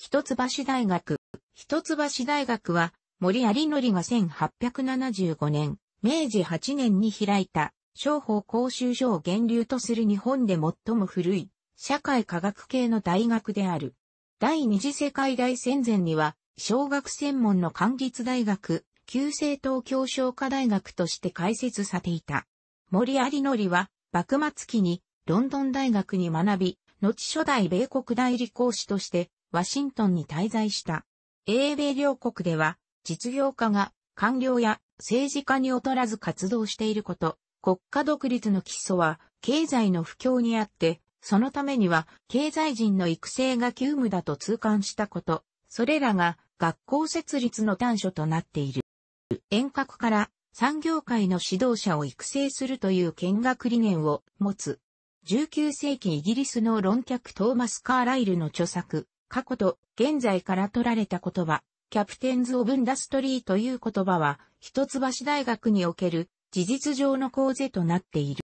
一橋大学。一橋大学は、森有則が1875年、明治8年に開いた、商法講習所を源流とする日本で最も古い、社会科学系の大学である。第二次世界大戦前には、小学専門の管立大学、旧制東教商科大学として開設されていた。森有則は、幕末期にロンドン大学に学び、後初代米国代理講師としてワシントンに滞在した。英米両国では、実業家が官僚や政治家に劣らず活動していること、国家独立の基礎は経済の不況にあって、そのためには経済人の育成が急務だと痛感したこと、それらが学校設立の端緒となっている。遠隔から産業界の指導者を育成するという見学理念を持つ。19世紀イギリスの論客トーマス・カーライルの著作、過去と現在から取られた言葉、キャプテンズ・オブ・ンダストリーという言葉は、一橋大学における事実上の講座となっている。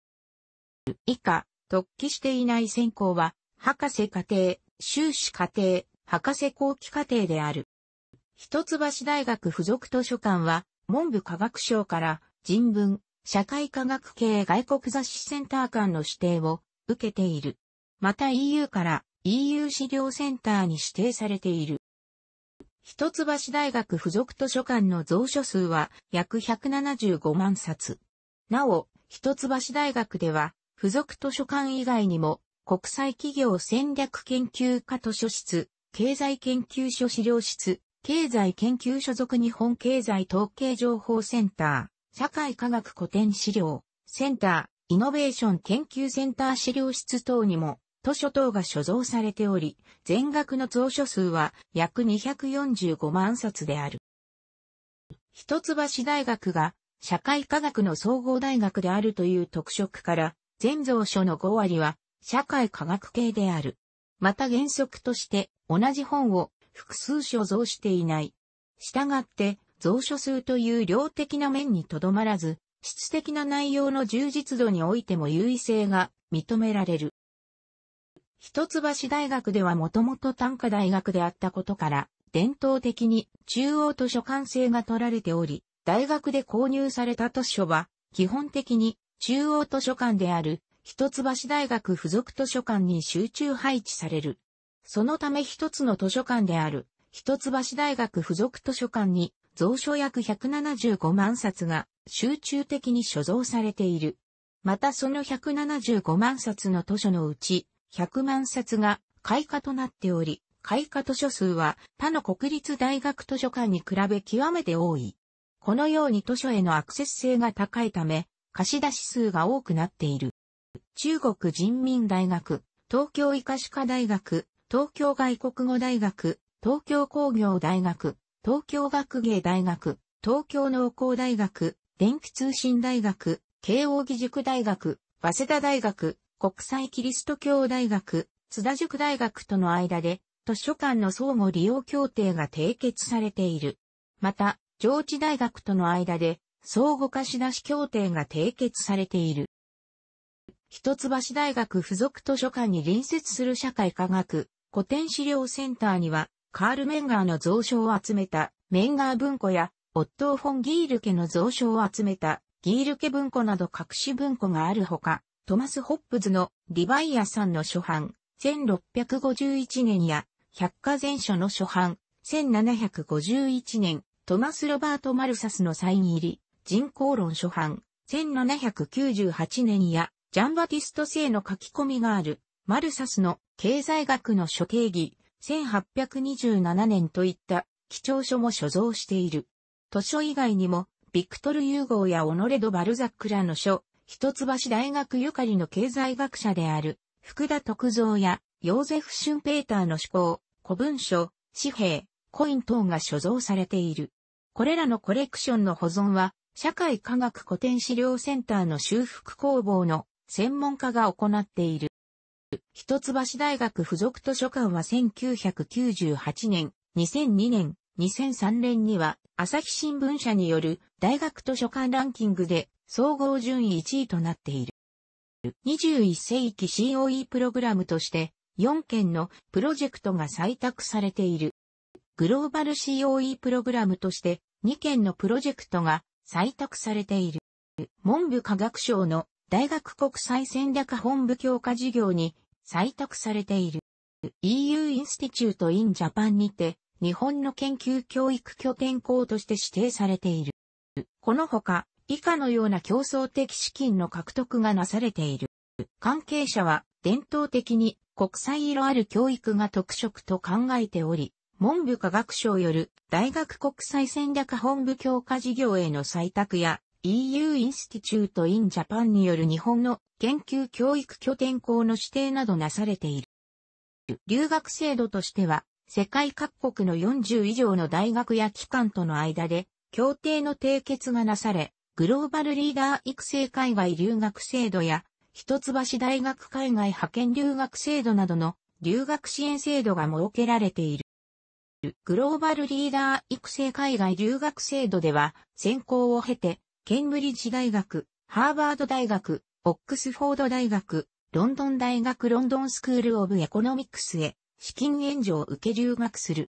以下、突起していない専攻は、博士課程、修士課程、博士後期課程である。一橋大学附属図書館は、文部科学省から人文、社会科学系外国雑誌センター間の指定を受けている。また EU から EU 資料センターに指定されている。一橋大学附属図書館の蔵書数は約175万冊。なお、一橋大学では、附属図書館以外にも、国際企業戦略研究科図書室、経済研究所資料室、経済研究所属日本経済統計情報センター、社会科学古典資料、センター、イノベーション研究センター資料室等にも、図書等が所蔵されており、全額の蔵書数は約245万冊である。一橋大学が社会科学の総合大学であるという特色から、全蔵書の5割は社会科学系である。また原則として同じ本を複数所蔵していない。従って、蔵書数という量的な面にとどまらず、質的な内容の充実度においても優位性が認められる。一橋大学ではもともと短科大学であったことから、伝統的に中央図書館制が取られており、大学で購入された図書は、基本的に中央図書館である一橋大学附属図書館に集中配置される。そのため一つの図書館である一橋大学附属図書館に蔵書約175万冊が集中的に所蔵されている。またその175万冊の図書のうち100万冊が開花となっており、開花図書数は他の国立大学図書館に比べ極めて多い。このように図書へのアクセス性が高いため、貸し出し数が多くなっている。中国人民大学、東京医科歯科大学、東京外国語大学、東京工業大学、東京学芸大学、東京農工大学、電気通信大学、慶応義塾大学、早稲田大学、国際キリスト教大学、津田塾大学との間で、図書館の相互利用協定が締結されている。また、上智大学との間で、相互貸し出し協定が締結されている。一橋大学附属図書館に隣接する社会科学、古典資料センターには、カール・メンガーの蔵書を集めた、メンガー文庫や、オットー・フォン・ギール家の蔵書を集めた、ギール家文庫など各種文庫があるほか、トマス・ホップズのリバイアさんの初版、1651年や、百科全書の初版、1751年、トマス・ロバート・マルサスのサイン入り、人口論初版、1798年や、ジャンバティスト製の書き込みがある、マルサスの経済学の諸定義、1827年といった貴重書も所蔵している。図書以外にも、ビクトル・ユーゴーやオノレド・バルザックらの書、一橋大学ゆかりの経済学者である、福田徳造や、ヨーゼフ・シュンペーターの思考、古文書、紙幣、コイン等が所蔵されている。これらのコレクションの保存は、社会科学古典資料センターの修復工房の専門家が行っている。一橋大学附属図書館は1998年、2002年、2003年には、朝日新聞社による大学図書館ランキングで総合順位1位となっている。21世紀 COE プログラムとして4件のプロジェクトが採択されている。グローバル COE プログラムとして2件のプロジェクトが採択されている。文部科学省の大学国際戦略本部強化事業に採択されている。EU インスティチュートインジャパンにて日本の研究教育拠点校として指定されている。このほか以下のような競争的資金の獲得がなされている。関係者は伝統的に国際色ある教育が特色と考えており、文部科学省よる大学国際戦略本部強化事業への採択や EU インスティチュート・イン・ジャパンによる日本の研究教育拠点校の指定などなされている。留学制度としては、世界各国の40以上の大学や機関との間で協定の締結がなされ、グローバルリーダー育成海外留学制度や、一橋大学海外派遣留学制度などの留学支援制度が設けられている。グローバルリーダー育成海外留学制度では、選考を経て、ケンブリッジ大学、ハーバード大学、オックスフォード大学、ロンドン大学ロンドンスクールオブエコノミクスへ資金援助を受け留学する。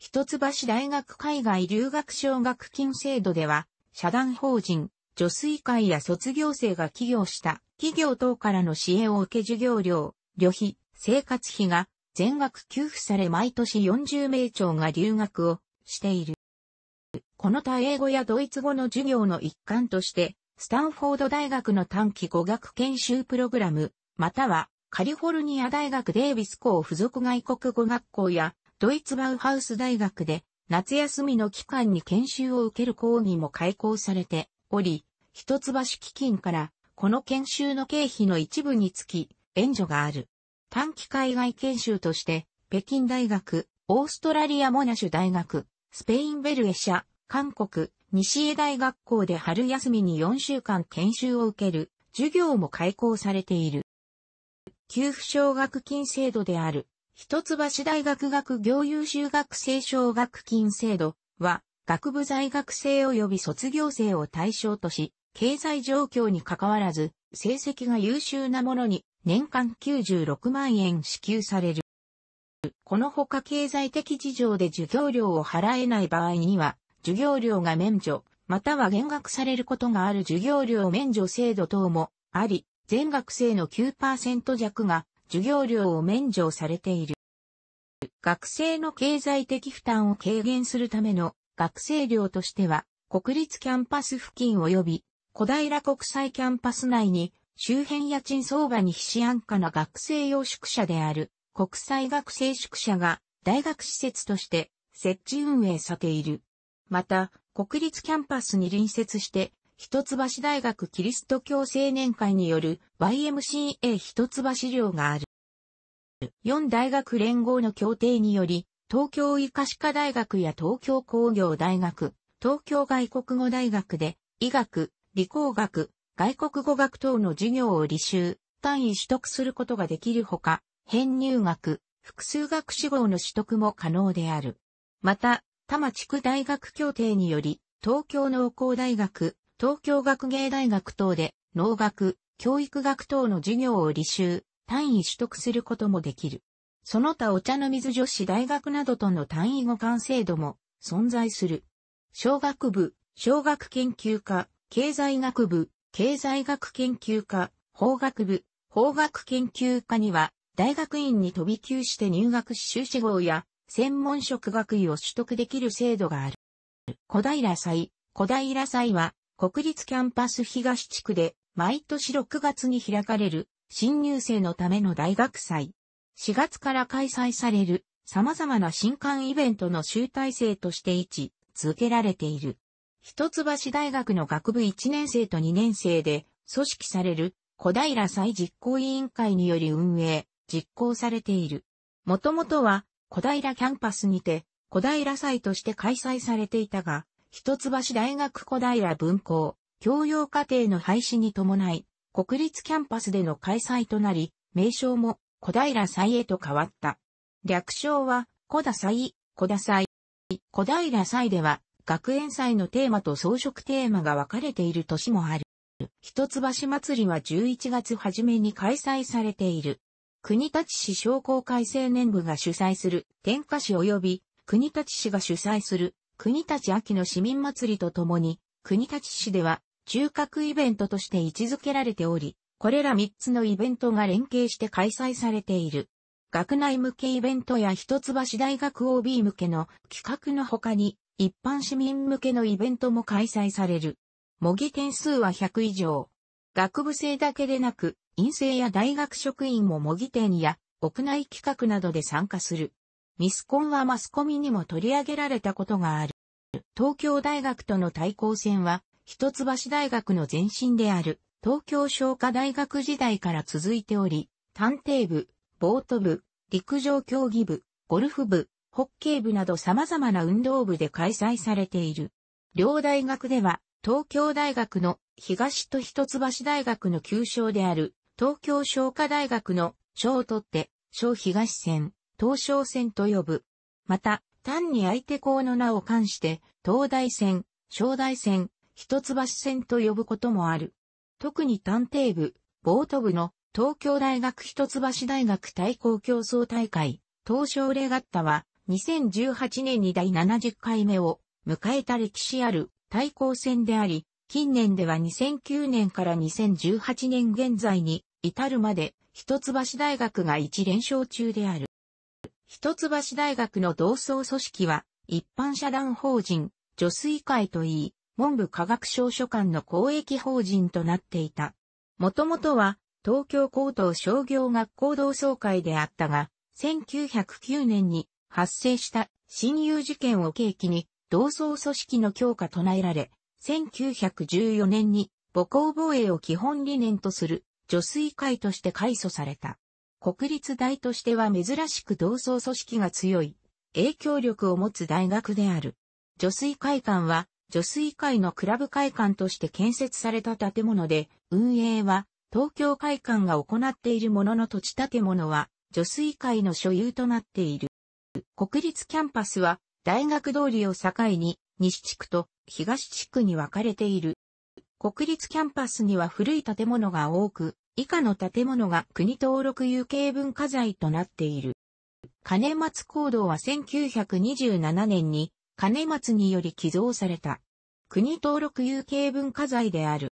一橋大学海外留学奨学金制度では、社団法人、助水会や卒業生が起業した企業等からの支援を受け授業料、旅費、生活費が全額給付され毎年40名長が留学をしている。この他英語やドイツ語の授業の一環として、スタンフォード大学の短期語学研修プログラム、またはカリフォルニア大学デイビス校附属外国語学校やドイツバウハウス大学で夏休みの期間に研修を受ける講義も開講されており、一橋基金からこの研修の経費の一部につき援助がある。短期海外研修として北京大学、オーストラリアモナシュ大学、スペインベルエ社、韓国、西江大学校で春休みに4週間研修を受ける授業も開講されている。給付奨学金制度である一橋大学学業優秀学生奨学金制度は、学部在学生及び卒業生を対象とし、経済状況に関わらず、成績が優秀な者に年間96万円支給される。このほか経済的事情で授業料を払えない場合には、授業料が免除、または減額されることがある授業料免除制度等もあり、全学生の9%弱が授業料を免除されている。学生の経済的負担を軽減するための学生寮としては、国立キャンパス付近及び小平国際キャンパス内に周辺家賃相場に非死安価な学生用宿舎である国際学生宿舎が大学施設として設置運営されている。また、国立キャンパスに隣接して一橋大学キリスト教青年会による YMCA 一橋寮がある。4大学連合の協定により、東京医科歯科大学や東京工業大学、東京外国語大学で、医学、理工学、外国語学等の授業を履修、単位取得することができるほか、編入学、複数学士号の取得も可能である。また、多摩地区大学協定により、東京農工大学、東京学芸大学等で農学、教育学等の授業を履修、単位取得することもできる。その他お茶の水女子大学などとの単位互換制度も存在する。小学部、小学研究科、経済学部、経済学研究科、法学部、法学研究科には、大学院に飛び級して入学し修士号や、専門職学位を取得できる制度がある。小平祭、小平祭は、国立キャンパス東地区で毎年6月に開かれる新入生のための大学祭。4月から開催される様々な新刊イベントの集大成として位置続けられている。一橋大学の学部1年生と2年生で組織される小平祭実行委員会により運営、実行されている。もともとは小平キャンパスにて小平祭として開催されていたが、一橋大学小平分校、教養課程の廃止に伴い、国立キャンパスでの開催となり、名称も小平祭へと変わった。略称は、小田祭、小田祭。小平祭では、学園祭のテーマと装飾テーマが分かれている年もある。一橋祭りは11月初めに開催されている。国立市商工会青年部が主催する、天下市及び国立市が主催する国立秋の市民祭りとともに、国立市では、中核イベントとして位置づけられており、これら3つのイベントが連携して開催されている。学内向けイベントや一橋大学 OB 向けの企画の他に、一般市民向けのイベントも開催される。模擬点数は100以上。学部生だけでなく、院生や大学職員も模擬点や屋内企画などで参加する。ミスコンはマスコミにも取り上げられたことがある。東京大学との対抗戦は、一橋大学の前身である、東京商科大学時代から続いており、探偵部、ボート部、陸上競技部、ゴルフ部、ホッケー部など様々な運動部で開催されている。両大学では、東京大学の東と一橋大学の旧称である、東京商科大学の小を取って、小東線、東商戦と呼ぶ。また、単に相手校の名を冠して、東大戦、商大戦、一橋戦と呼ぶこともある。特に探偵部、ボート部の東京大学一橋大学対抗競争大会、東商レガッタは2018年に第70回目を迎えた歴史ある対抗戦であり、近年では2009年から2018年現在に至るまで一橋大学が一連勝中である。一橋大学の同窓組織は、一般社団法人、助水会といい、文部科学省書館の公益法人となっていた。もともとは、東京高等商業学校同窓会であったが、1909年に発生した親友事件を契機に、同窓組織の強化唱えられ、1914年に母校防衛を基本理念とする助水会として改組された。国立大としては珍しく同窓組織が強い、影響力を持つ大学である。女水会館は、女水会のクラブ会館として建設された建物で、運営は、東京会館が行っているものの土地建物は、女水会の所有となっている。国立キャンパスは、大学通りを境に、西地区と東地区に分かれている。国立キャンパスには古い建物が多く、以下の建物が国登録有形文化財となっている。金松公堂は1927年に金松により寄贈された。国登録有形文化財である。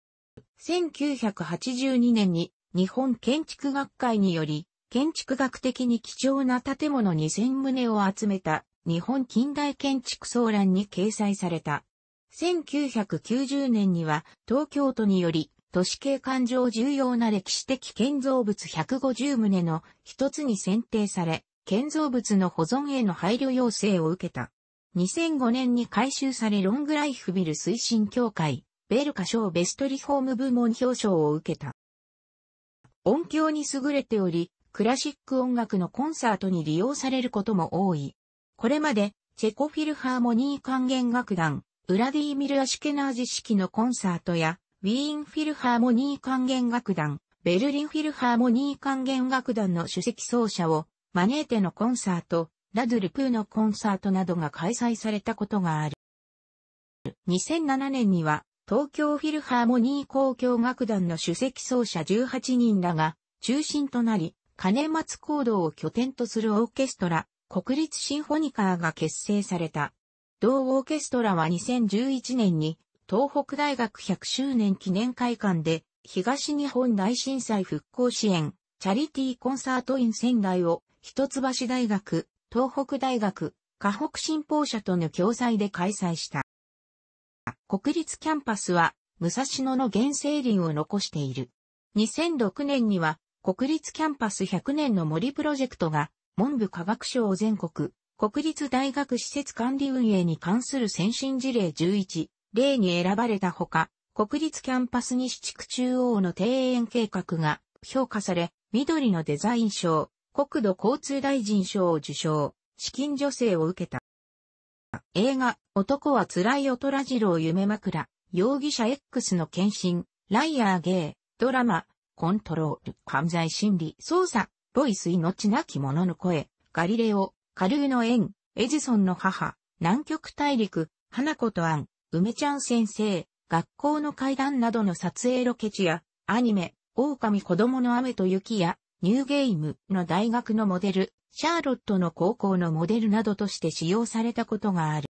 1982年に日本建築学会により建築学的に貴重な建物2000棟を集めた日本近代建築総覧に掲載された。1990年には東京都により都市景観上重要な歴史的建造物150棟の一つに選定され、建造物の保存への配慮要請を受けた。2005年に改修されロングライフビル推進協会、ベルカ賞ベストリフォーム部門表彰を受けた。音響に優れており、クラシック音楽のコンサートに利用されることも多い。これまで、チェコフィルハーモニー管弦楽団、ウラディーミル・アシュケナージ式のコンサートや、ウィーンフィルハーモニー管弦楽団、ベルリンフィルハーモニー管弦楽団の主席奏者を招いてのコンサート、ラドゥルプーのコンサートなどが開催されたことがある。2007年には東京フィルハーモニー公共楽団の主席奏者18人らが中心となり、金松行動を拠点とするオーケストラ、国立シンフォニカーが結成された。同オーケストラは2011年に東北大学100周年記念会館で、東日本大震災復興支援、チャリティーコンサートイン仙台を、一橋大学、東北大学、河北新報社との共催で開催した。国立キャンパスは、武蔵野の原生林を残している。2006年には、国立キャンパス100年の森プロジェクトが、文部科学省全国、国立大学施設管理運営に関する先進事例11、例に選ばれたほか、国立キャンパス西地区中央の庭園計画が評価され、緑のデザイン賞、国土交通大臣賞を受賞、資金助成を受けた。映画、男は辛い音ラジロを夢枕、容疑者 X の献身、ライアーゲー、ドラマ、コントロール、犯罪心理、捜査、ボイス命なき者の声、ガリレオ、カルーの縁、エジソンの母、南極大陸、花子とアン、梅ちゃん先生、学校の階段などの撮影ロケ地や、アニメ、狼子供の雨と雪や、ニューゲームの大学のモデル、シャーロットの高校のモデルなどとして使用されたことがある。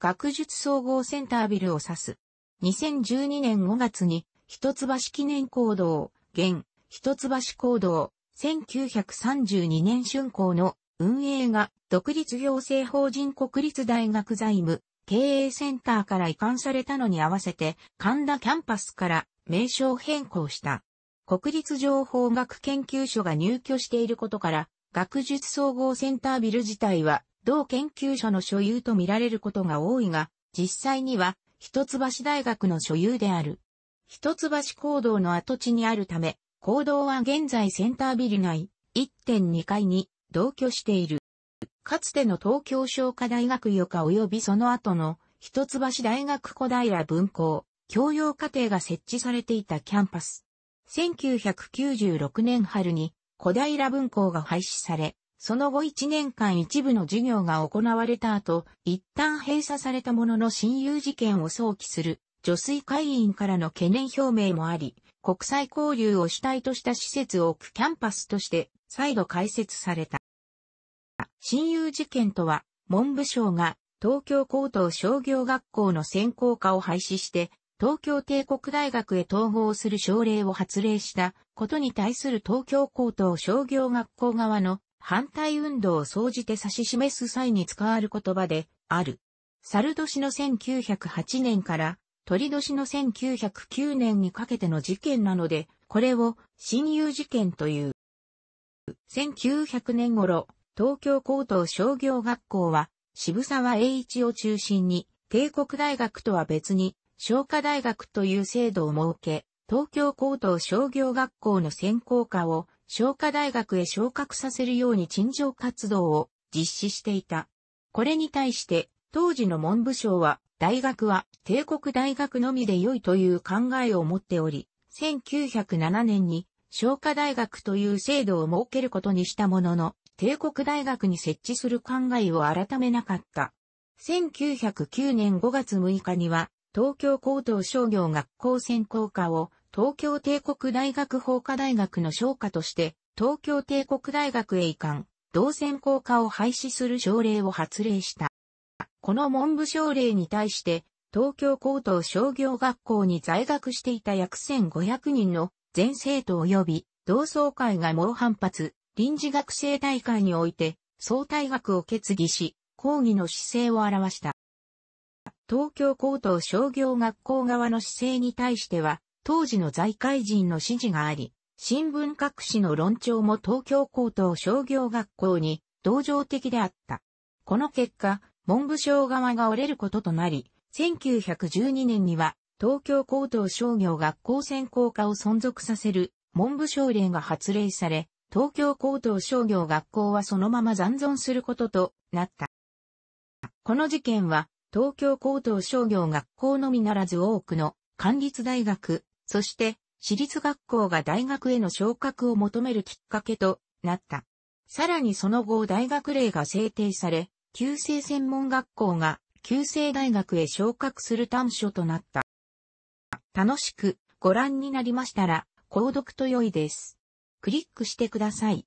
学術総合センタービルを指す。2012年5月に、一橋記念行動、現、一橋行動、1932年春行の運営が独立行政法人国立大学財務経営センターから移管されたのに合わせて神田キャンパスから名称変更した。国立情報学研究所が入居していることから、学術総合センタービル自体は同研究所の所有とみられることが多いが、実際には一橋大学の所有である。一橋行動の跡地にあるため、行動は現在センタービル内1.2階に同居している。かつての東京商科大学予科及びその後の一橋大学小平分校、教養課程が設置されていたキャンパス。1996年春に小平分校が廃止され、その後1年間一部の授業が行われた後、一旦閉鎖されたものの親友事件を想起する女水会員からの懸念表明もあり、国際交流を主体とした施設を置くキャンパスとして再度開設された。親友事件とは、文部省が東京高等商業学校の専攻科を廃止して、東京帝国大学へ統合する省令を発令したことに対する東京高等商業学校側の反対運動を総じて指し示す際に使わる言葉である。猿年の1908年から鳥年の1909年にかけての事件なので、これを親友事件という。1900年頃、東京高等商業学校は、渋沢栄一を中心に、帝国大学とは別に、商科大学という制度を設け、東京高等商業学校の専攻科を商科大学へ昇格させるように陳情活動を実施していた。これに対して、当時の文部省は、大学は帝国大学のみで良いという考えを持っており、1907年に商科大学という制度を設けることにしたものの、帝国大学に設置する考えを改めなかった。1909年5月6日には、東京高等商業学校専攻科を東京帝国大学法科大学の商科として、東京帝国大学へ移管、同専攻科を廃止する条例を発令した。この文部省令に対して、東京高等商業学校に在学していた約1500人の全生徒及び同窓会が猛反発、臨時学生大会において、総退学を決議し、抗議の姿勢を表した。東京高等商業学校側の姿勢に対しては、当時の財界人の指示があり、新聞各紙の論調も東京高等商業学校に同情的であった。この結果、文部省側が折れることとなり、1912年には東京高等商業学校専攻科を存続させる文部省令が発令され、東京高等商業学校はそのまま残存することとなった。この事件は、東京高等商業学校のみならず多くの管立大学、そして私立学校が大学への昇格を求めるきっかけとなった。さらにその後大学令が制定され、旧制専門学校が旧制大学へ昇格する端緒となった。楽しくご覧になりましたら、購読と良いです。クリックしてください。